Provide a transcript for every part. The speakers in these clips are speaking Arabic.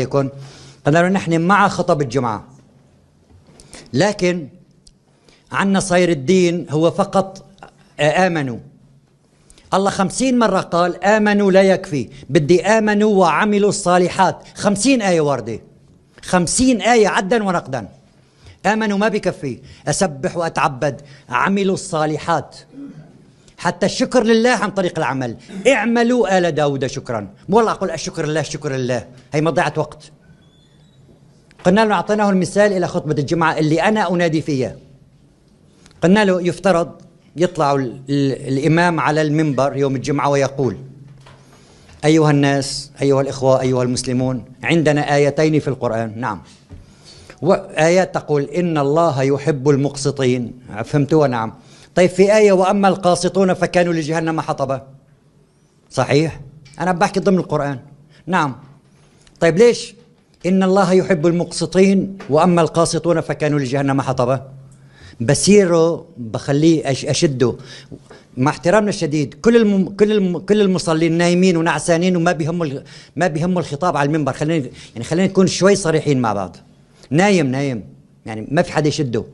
يكون قالوا نحن مع خطب الجمعة لكن عنا صاير الدين هو فقط آه، آمنوا الله خمسين مرة قال آمنوا لا يكفي بدي آمنوا وعملوا الصالحات خمسين آية واردة خمسين آية عدا ونقدا آمنوا ما بكفي أسبح وأتعبد عملوا الصالحات حتى الشكر لله عن طريق العمل اعملوا آل داود شكرا مو والله أقول الشكر لله الشكر لله هي مضيعة وقت قلنا له أعطيناه المثال إلى خطبة الجمعة اللي أنا أنادي فيها قلنا له يفترض يطلع الإمام على المنبر يوم الجمعة ويقول أيها الناس أيها الإخوة أيها المسلمون عندنا آيتين في القرآن نعم وآيات تقول إن الله يحب المقسطين فهمتوا نعم طيب في آية وأما القاسطون فكانوا لجهنم حطبة صحيح أنا بحكي ضمن القرآن نعم طيب ليش إن الله يحب المقسطين وأما القاسطون فكانوا لجهنم حطبة بسيره بخليه أشده مع احترامنا الشديد كل الم... كل الم... كل المصلين نايمين ونعسانين وما بيهموا ال... ما بيهموا الخطاب على المنبر خلينا يعني خلينا نكون شوي صريحين مع بعض نايم نايم يعني ما في حدا يشده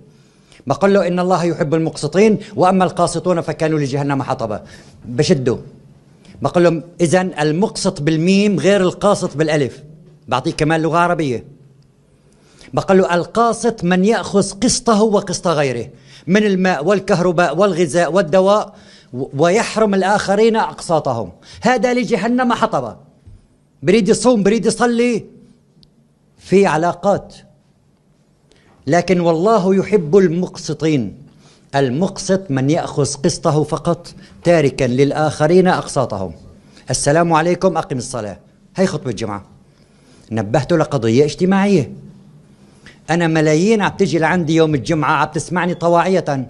بقول له إن الله يحب المقسطين وأما القاسطون فكانوا لجهنم حطبة بشده بقول لهم إذا المقسط بالميم غير القاسط بالألف بعطيه كمان لغة عربية بقول له القاسط من يأخذ قسطه وقسط غيره من الماء والكهرباء والغذاء والدواء ويحرم الآخرين أقساطهم هذا لجهنم حطبة بريد يصوم بريد يصلي في علاقات لكن والله يحب المقسطين المقسط من ياخذ قسطه فقط تاركا للاخرين اقساطهم السلام عليكم اقم الصلاه هي خطبه الجمعه نبهته لقضيه اجتماعيه انا ملايين عم تجي لعندي يوم الجمعه عم تسمعني طواعيه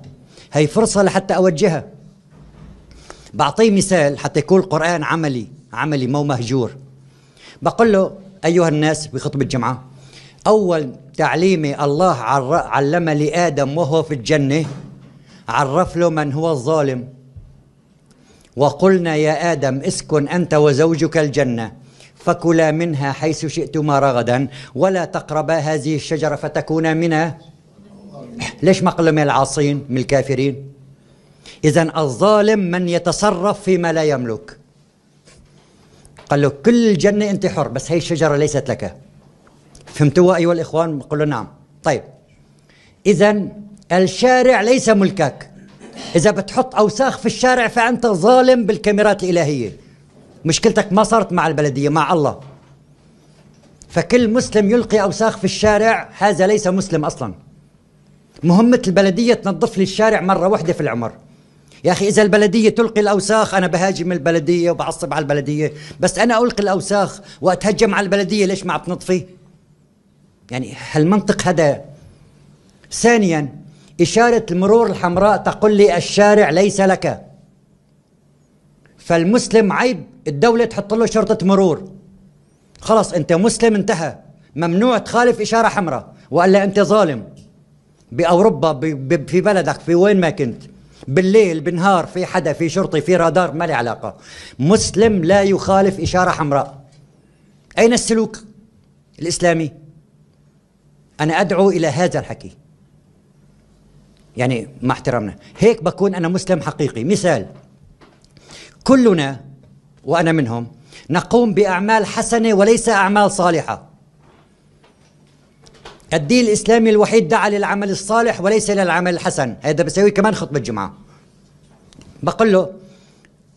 هي فرصه لحتى اوجهها بعطيه مثال حتى يكون القران عملي عملي مو مهجور بقول له ايها الناس بخطبه الجمعه اول تعليمي الله علم لآدم وهو في الجنة عرف له من هو الظالم وقلنا يا آدم اسكن أنت وزوجك الجنة فكلا منها حيث شئتما رغدا ولا تقربا هذه الشجرة فتكونا منها ليش ما قال من العاصين من الكافرين إذا الظالم من يتصرف فيما لا يملك قال له كل الجنة أنت حر بس هي الشجرة ليست لك فهمتوها أيها الإخوان بقولوا نعم طيب إذا الشارع ليس ملكك إذا بتحط أوساخ في الشارع فأنت ظالم بالكاميرات الإلهية مشكلتك ما صارت مع البلدية مع الله فكل مسلم يلقي أوساخ في الشارع هذا ليس مسلم أصلا مهمة البلدية تنظف لي الشارع مرة واحدة في العمر يا أخي إذا البلدية تلقي الأوساخ أنا بهاجم البلدية وبعصب على البلدية بس أنا ألقي الأوساخ وأتهجم على البلدية ليش ما عم تنظفي يعني هالمنطق هذا ثانيا إشارة المرور الحمراء تقول لي الشارع ليس لك فالمسلم عيب الدولة تحط له شرطة مرور خلاص أنت مسلم انتهى ممنوع تخالف إشارة حمراء وإلا أنت ظالم بأوروبا في بلدك في وين ما كنت بالليل بالنهار في حدا في شرطي في رادار ما لي علاقة مسلم لا يخالف إشارة حمراء أين السلوك الإسلامي؟ أنا أدعو إلى هذا الحكي يعني مع احترامنا هيك بكون أنا مسلم حقيقي مثال كلنا وأنا منهم نقوم بأعمال حسنة وليس أعمال صالحة الدين الإسلامي الوحيد دعا للعمل الصالح وليس للعمل الحسن هذا بسوي كمان خطبة الجمعة بقول له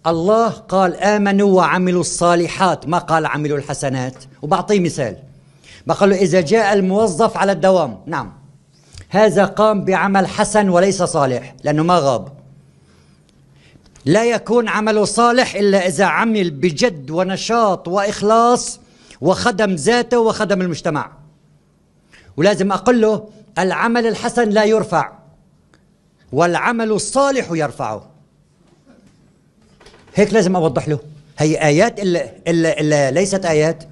الله قال آمنوا وعملوا الصالحات ما قال عملوا الحسنات وبعطيه مثال بقول له إذا جاء الموظف على الدوام نعم هذا قام بعمل حسن وليس صالح لأنه ما غاب لا يكون عمله صالح إلا إذا عمل بجد ونشاط وإخلاص وخدم ذاته وخدم المجتمع ولازم أقول له العمل الحسن لا يرفع والعمل الصالح يرفعه هيك لازم أوضح له هي آيات اللي, اللي, اللي ليست آيات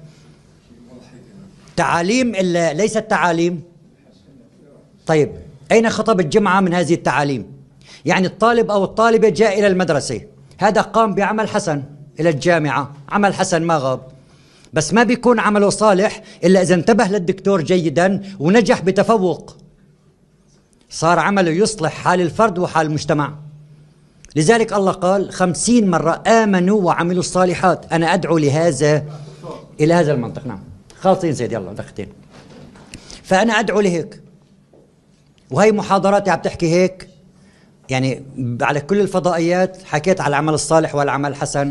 تعاليم ليست تعاليم طيب أين خطب الجمعة من هذه التعاليم يعني الطالب أو الطالبة جاء إلى المدرسة هذا قام بعمل حسن إلى الجامعة عمل حسن ما غاب بس ما بيكون عمله صالح إلا إذا انتبه للدكتور جيدا ونجح بتفوق صار عمله يصلح حال الفرد وحال المجتمع لذلك الله قال خمسين مرة آمنوا وعملوا الصالحات أنا أدعو لهذا إلى هذا المنطق نعم خالصين زيد يلا دقيقتين فانا ادعو لهيك وهي محاضراتي عم تحكي هيك يعني على كل الفضائيات حكيت على العمل الصالح والعمل الحسن